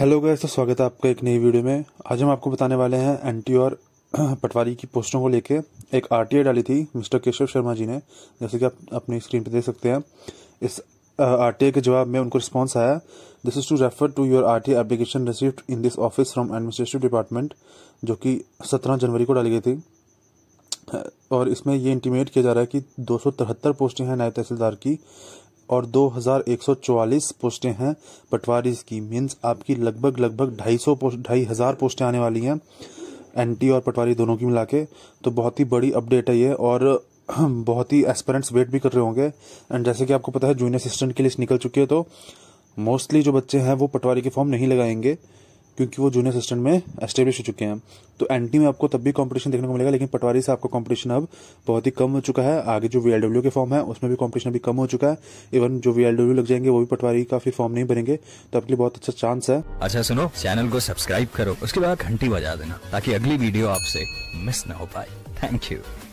hello guys तो स्वागत है आपका एक नई वीडियो में आज हम आपको बताने वाले हैं एन और पटवारी की पोस्टों को लेके एक आर डाली थी मिस्टर केशव शर्मा जी ने जैसे कि आप अपनी स्क्रीन पर देख सकते हैं इस आरटीआई के जवाब में उनको रिस्पांस आया this is to refer to your RTI application received in this office from administrative department जो कि सत्रह जनवरी को डाली गई थी और इसमें ये इंटीमेट किया जा रहा है कि दो पोस्टें हैं नए तहसीलदार की और 2144 पोस्टें हैं पटवारी की मीन्स आपकी लगभग लगभग ढाई सौ ढाई हज़ार पोस्टें आने वाली हैं एनटी e और पटवारी दोनों की मिला के तो बहुत ही बड़ी अपडेट है ये और बहुत ही एस्पेरेंट्स वेट भी कर रहे होंगे एंड जैसे कि आपको पता है जूनियर असिस्टेंट की लिस्ट निकल चुकी है तो मोस्टली जो बच्चे हैं वो पटवारी के फॉर्म नहीं लगाएंगे क्योंकि वो जूनियर असिस्टेंट में एस्टेब्लिश हो चुके हैं तो एंटी में आपको तब भी कॉम्पिटिशन देखने को मिलेगा लेकिन पटवारी से आपका कॉम्पिटिशन अब बहुत ही कम हो चुका है आगे जो वी के फॉर्म है उसमें भी कॉम्पिटिशन अभी कम हो चुका है इवन जो वी लग जाएंगे वो भी पटवारी का फिर फॉर्म नहीं बनेंगे तो आपके लिए बहुत अच्छा चांस है अच्छा सुनो चैनल को सब्सक्राइब करो उसके बाद घंटी बजा देना ताकि अगली वीडियो आपसे मिस ना हो पाए थैंक यू